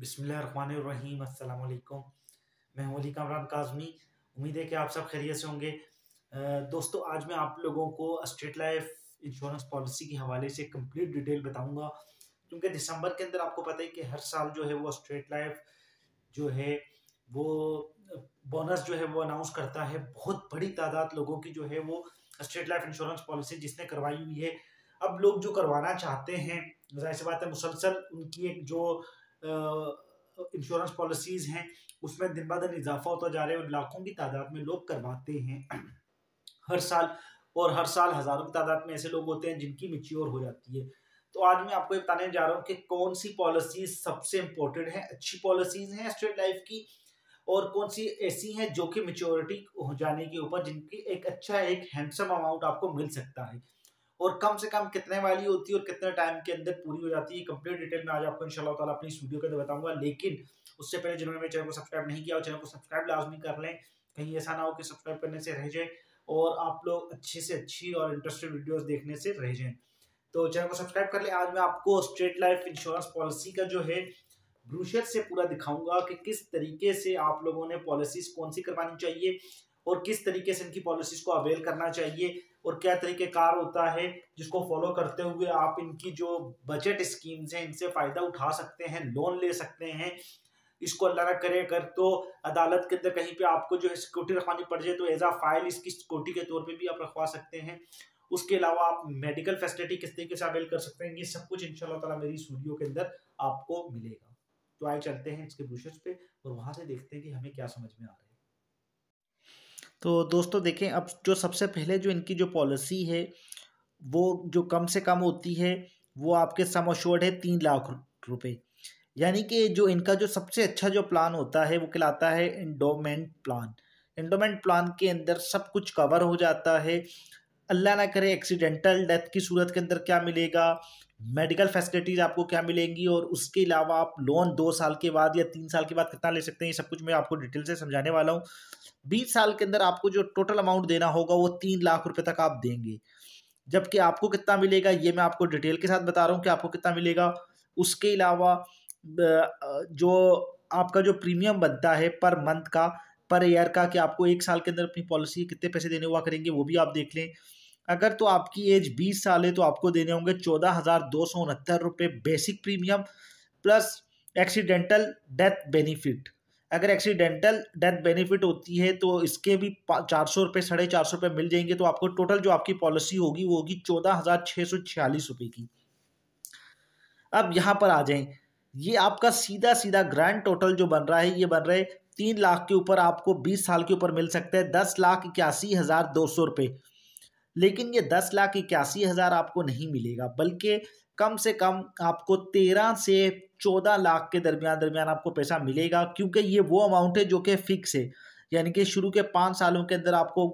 बिसमीम अल्लाम मैं वली कामरान काजमी उम्मीद है कि आप सब खैरियत से होंगे दोस्तों आज मैं आप लोगों को स्टेट लाइफ इंश्योरेंस पॉलिसी के हवाले से कंप्लीट डिटेल बताऊंगा क्योंकि दिसंबर के अंदर आपको पता है कि हर साल जो है वो स्टेट लाइफ जो है वो बोनस जो है वो अनाउंस करता है बहुत बड़ी तादाद लोगों की जो है वो स्टेट लाइफ इंश्योरेंस पॉलिसी जिसने करवाई हुई है अब लोग जो करवाना चाहते हैं जाहिर सी बात है मुसलसल उनकी एक जो इंश्योरेंस पॉलिसीज हैं उसमें दिन ब दिन इजाफा होता जा रहा है और लाखों की तादाद में लोग करवाते हैं हर साल और हर साल हज़ारों की तादाद में ऐसे लोग होते हैं जिनकी मिच्योर हो जाती है तो आज मैं आपको बताने जा रहा हूँ कि कौन सी पॉलिसीज सबसे इम्पोर्टेंट है अच्छी पॉलिसीज हैं स्ट्रेट लाइफ की और कौन सी ऐसी हैं जो कि मेच्योरिटी हो जाने के ऊपर जिनकी एक अच्छा एक हैंडसम अमाउंट आपको मिल सकता है और कम से कम कितने वाली होती है और कितने टाइम के अंदर पूरी हो जाती है कंप्लीट डिटेल में आज आपको इंशाल्लाह ताला अपनी वीडियो के अंदर बताऊंगा लेकिन उससे पहले जिन्होंने मेरे चैनल को सब्सक्राइब नहीं किया चैनल को सब्सक्राइब लाजमी कर लें कहीं ऐसा ना हो कि सब्सक्राइब करने से रह जाए और आप लोग अच्छे से अच्छी और इंटरेस्टेड वीडियोस देखने से रह जाएं तो चैनल को सब्सक्राइब कर ले आज मैं आपको स्ट्रेट लाइफ इंश्योरेंस पॉलिसी का जो है ब्रूशर से पूरा दिखाऊंगा कि किस तरीके से आप लोगों ने पॉलिसीज कौन सी करवानी चाहिए और किस तरीके से इनकी पॉलिसीज को अवेल करना चाहिए और क्या तरीके कार होता है जिसको फॉलो करते हुए आप इनकी जो बजट स्कीम्स हैं इनसे फ़ायदा उठा सकते हैं लोन ले सकते हैं इसको अल्लाह ना करे अगर तो अदालत के अंदर कहीं पे आपको जो है सिक्योरिटी रखवानी पड़ जाए तो एज आ फाइल इसकी सिक्योरिटी के तौर पे भी आप रखवा सकते हैं उसके अलावा आप मेडिकल फैसिलिटी किस तरीके से अवेल कर सकते हैं ये सब कुछ इन ताला मेरी स्टूडियो के अंदर आपको मिलेगा तो आए चलते हैं इसके ब्रूशर्स पे और वहाँ से देखते हैं कि हमें क्या समझ में आ रहा है तो दोस्तों देखें अब जो सबसे पहले जो इनकी जो पॉलिसी है वो जो कम से कम होती है वो आपके सम अश्योर्ड है तीन लाख रुपए यानी कि जो इनका जो सबसे अच्छा जो प्लान होता है वो कहलाता है इंडोमेंट प्लान इंडोमेंट प्लान के अंदर सब कुछ कवर हो जाता है अल्लाह ना करे एक्सीडेंटल डेथ की सूरत के अंदर क्या मिलेगा मेडिकल फैसिलिटीज़ आपको क्या मिलेंगी और उसके अलावा आप लोन दो साल के बाद या तीन साल के बाद कितना ले सकते हैं ये सब कुछ मैं आपको डिटेल से समझाने वाला हूँ बीस साल के अंदर आपको जो टोटल अमाउंट देना होगा वो तीन लाख रुपए तक आप देंगे जबकि आपको कितना मिलेगा ये मैं आपको डिटेल के साथ बता रहा हूँ कि आपको कितना मिलेगा उसके अलावा जो आपका जो प्रीमियम बनता है पर मंथ का पर ईयर का कि आपको एक साल के अंदर अपनी पॉलिसी कितने पैसे देने हुआ करेंगे वो भी आप देख लें अगर तो आपकी एज बीस साल है तो आपको देने होंगे चौदह हज़ार दो सौ उनहत्तर रुपये basic premium plus accidental death benefit अगर एक्सीडेंटल डेथ बेनिफिट होती है तो इसके भी चार सौ रुपये साढ़े चार सौ रुपये मिल जाएंगे तो आपको टोटल जो आपकी पॉलिसी होगी वो होगी चौदह हज़ार छः सौ छियालीस रुपये की अब यहाँ पर आ जाएं ये आपका सीधा सीधा ग्रैंड टोटल जो बन रहा है ये बन रहा है तीन लाख के ऊपर आपको बीस साल के ऊपर मिल सकता है दस लाख इक्यासी हज़ार दो सौ रुपये लेकिन ये दस लाख इक्यासी हज़ार आपको नहीं मिलेगा बल्कि कम से कम आपको तेरह से चौदह लाख के दरमियान दरमियान आपको पैसा मिलेगा क्योंकि ये वो अमाउंट है जो कि फिक्स है यानी कि शुरू के पाँच सालों के अंदर आपको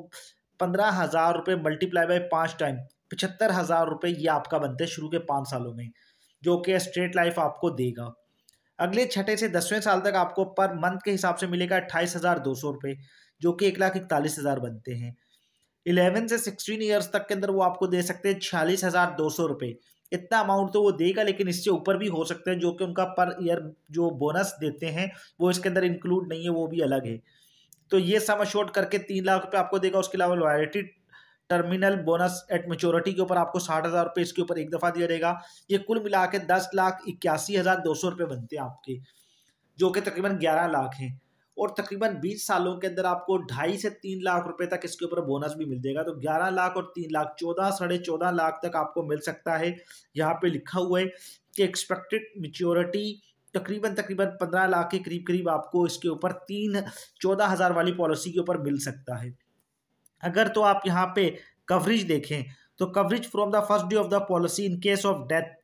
पंद्रह हज़ार रुपये मल्टीप्लाई बाई पाँच टाइम पचहत्तर हज़ार रुपये ये आपका बनते है शुरू के पाँच सालों में जो कि स्ट्रेट लाइफ आपको देगा अगले छठे से दसवें साल तक आपको पर मंथ के हिसाब से मिलेगा अट्ठाईस हज़ार दो सौ रुपये जो कि एक लाख इकतालीस हज़ार बनते हैं इलेवन से सिक्सटीन ईयर्स तक के अंदर वो आपको दे सकते हैं छियालीस हज़ार दो सौ रुपये इतना अमाउंट तो वो देगा लेकिन इससे ऊपर भी हो सकते हैं जो कि उनका पर ईयर जो बोनस देते हैं वो इसके अंदर इंक्लूड नहीं है वो भी अलग है तो ये सम अशोर्ड करके तीन लाख रुपये आपको देगा उसके अलावा loyalty terminal bonus at maturity के ऊपर आपको साठ हज़ार रुपये इसके ऊपर एक दफ़ा दिया जाएगा ये कुल मिला के दस लाख इक्यासी हज़ार दो सौ रुपये बनते हैं आपके जो कि तकरीबन ग्यारह लाख हैं और तकरीबन बीस सालों के अंदर आपको ढाई से तीन लाख रुपए तक इसके ऊपर बोनस भी मिल जाएगा तो ग्यारह लाख और तीन लाख चौदह साढ़े चौदह लाख तक आपको मिल सकता है यहाँ पे लिखा हुआ है कि एक्सपेक्टेड मेच्योरिटी तकरीबन तकरीबन पंद्रह लाख के करीब करीब आपको इसके ऊपर तीन चौदह हज़ार वाली पॉलिसी के ऊपर मिल सकता है अगर तो आप यहाँ पर कवरेज देखें तो coverage from the first day of the policy in case of death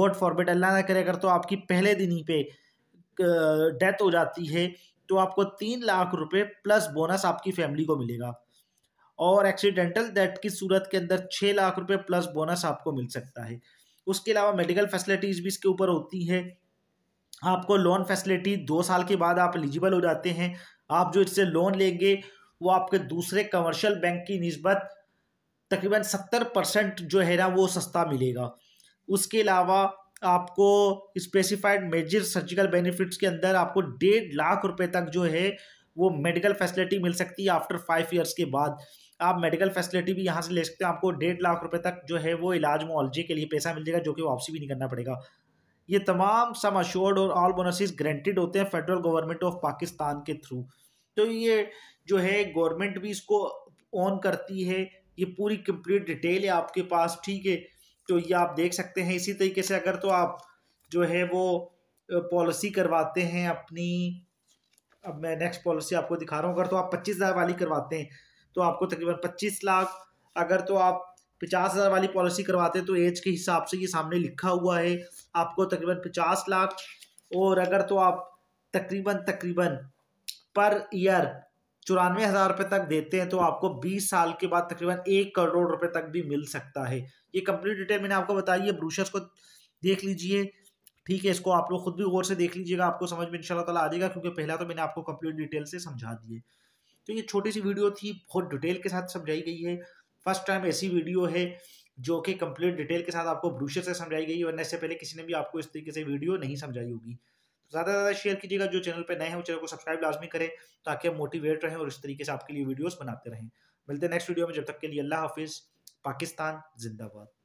God forbid अल्लाह ना करे अगर तो आपकी पहले दिन ही पे डेथ हो जाती है तो आपको तीन लाख रुपए प्लस बोनस आपकी फैमिली को मिलेगा और एक्सीडेंटल डेथ की सूरत के अंदर छः लाख रुपए प्लस बोनस आपको मिल सकता है उसके अलावा मेडिकल फैसिलिटीज़ भी इसके ऊपर होती है आपको लोन फैसिलिटी दो साल के बाद आप एलिजिबल हो जाते हैं आप जो इससे लोन लेंगे वो आपके दूसरे कमर्शियल बैंक की नस्बत तकरीबन सत्तर परसेंट जो है ना वो सस्ता मिलेगा उसके अलावा आपको स्पेसिफाइड मेजर सर्जिकल बेनिफिट्स के अंदर आपको डेढ़ लाख रुपए तक जो है वो मेडिकल फैसिलिटी मिल सकती है आफ्टर फाइव ईयर्स के बाद आप मेडिकल फैसिलिटी भी यहाँ से ले सकते हैं आपको डेढ़ लाख रुपए तक जो है वो इलाज मोलॉजी के लिए पैसा मिल जाएगा जो कि वापसी भी नहीं करना पड़ेगा ये तमाम सम अश्योर्ड और ऑल बोनसेस ग्रांटेड होते हैं फेडरल गवर्नमेंट ऑफ पाकिस्तान के थ्रू तो ये जो है गवर्नमेंट भी इसको ऑन करती है ये पूरी कंप्लीट डिटेल है आपके पास ठीक है तो ये आप देख सकते हैं इसी तरीके से अगर तो आप जो है वो पॉलिसी करवाते हैं अपनी अब मैं नेक्स्ट पॉलिसी आपको दिखा रहा हूँ अगर तो आप पच्चीस हज़ार वाली करवाते हैं तो आपको तकरीबन पच्चीस लाख अगर तो आप पचास हज़ार वाली पॉलिसी करवाते हैं तो एज के हिसाब से ये सामने लिखा हुआ है आपको तकरीबन पचास लाख और अगर तो आप तकरीबन तकरीबन पर ईयर चौरानवे हज़ार रुपये तक देते हैं तो आपको 20 साल के बाद तकरीबन एक करोड़ रुपए तक भी मिल सकता है ये कंप्लीट डिटेल मैंने आपको बताई है ब्रूशर्स को देख लीजिए ठीक है इसको आप लोग खुद भी गौर से देख लीजिएगा आपको समझ में इनशाला तला आ जाएगा क्योंकि पहला तो मैंने आपको कंप्लीट डिटेल से समझा दिए तो ये छोटी सी वीडियो थी बहुत डिटेल के साथ समझाई गई है फर्स्ट टाइम ऐसी वीडियो है जो कि कंप्लीट डिटेल के साथ आपको ब्रूशर से समझाई गई है वरना इससे पहले किसी ने भी आपको इस तरीके से वीडियो नहीं समझाई होगी ज़्यादा ज़्यादा शेयर कीजिएगा जो चैनल पर नए हैं चैनल को सब्सक्राइब लाजमी करें ताकि हम मोटिवेट रहें और इस तरीके से आपके लिए वीडियोज़ बनाते रहें मिलते हैं नेक्स्ट वीडियो में जब तक के लिए अल्लाह हाफिज़ पाकिस्तान जिंदाबाद